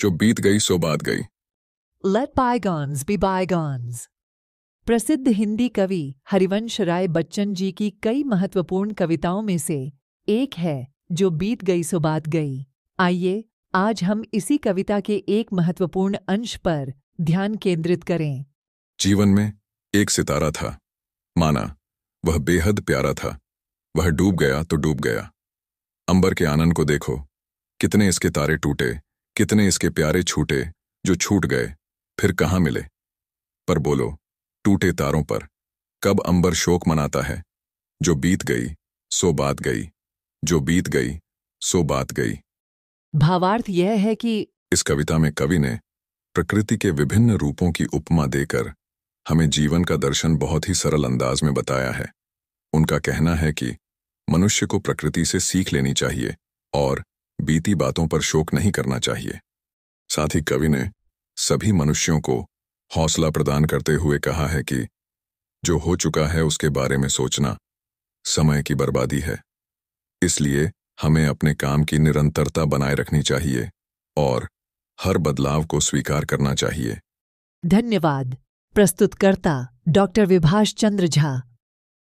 जो बीत गई सो बात गई लेट बायगॉन्स बी बायगॉन्स प्रसिद्ध हिंदी कवि हरिवंश राय बच्चन जी की कई महत्वपूर्ण कविताओं में से एक है जो बीत गई सो बात गई आइए आज हम इसी कविता के एक महत्वपूर्ण अंश पर ध्यान केंद्रित करें जीवन में एक सितारा था माना वह बेहद प्यारा था वह डूब गया तो डूब गया अंबर के आनंद को देखो कितने इसके तारे टूटे कितने इसके प्यारे छूटे जो छूट गए फिर कहाँ मिले पर बोलो टूटे तारों पर कब अंबर शोक मनाता है जो बीत गई सो बात गई जो बीत गई सो बात गई भावार्थ यह है कि इस कविता में कवि ने प्रकृति के विभिन्न रूपों की उपमा देकर हमें जीवन का दर्शन बहुत ही सरल अंदाज में बताया है उनका कहना है कि मनुष्य को प्रकृति से सीख लेनी चाहिए और बीती बातों पर शोक नहीं करना चाहिए साथ ही कवि ने सभी मनुष्यों को हौसला प्रदान करते हुए कहा है कि जो हो चुका है उसके बारे में सोचना समय की बर्बादी है इसलिए हमें अपने काम की निरंतरता बनाए रखनी चाहिए और हर बदलाव को स्वीकार करना चाहिए धन्यवाद प्रस्तुतकर्ता डॉक्टर विभाष चंद्र झा